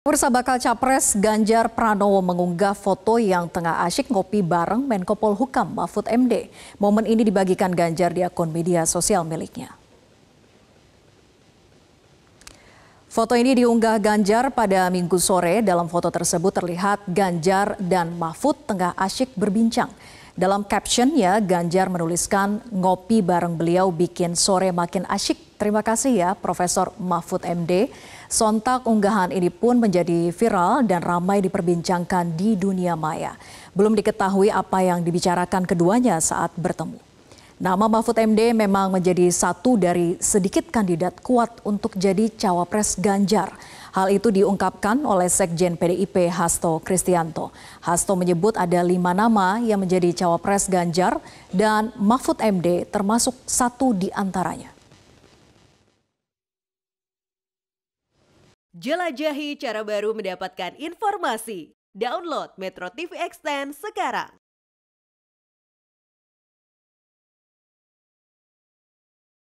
Bursa bakal capres Ganjar Pranowo mengunggah foto yang tengah asyik ngopi bareng Menko Polhukam Mahfud MD. Momen ini dibagikan Ganjar di akun media sosial miliknya. Foto ini diunggah Ganjar pada minggu sore. Dalam foto tersebut terlihat Ganjar dan Mahfud tengah asyik berbincang. Dalam captionnya, Ganjar menuliskan ngopi bareng beliau bikin sore makin asyik. Terima kasih ya Profesor Mahfud MD. Sontak unggahan ini pun menjadi viral dan ramai diperbincangkan di dunia maya. Belum diketahui apa yang dibicarakan keduanya saat bertemu. Nama Mahfud MD memang menjadi satu dari sedikit kandidat kuat untuk jadi cawapres Ganjar. Hal itu diungkapkan oleh Sekjen PDIP Hasto Kristianto. Hasto menyebut ada lima nama yang menjadi cawapres Ganjar dan Mahfud MD termasuk satu di antaranya. Jelajahi cara baru mendapatkan informasi. Download Metro TV Extend sekarang.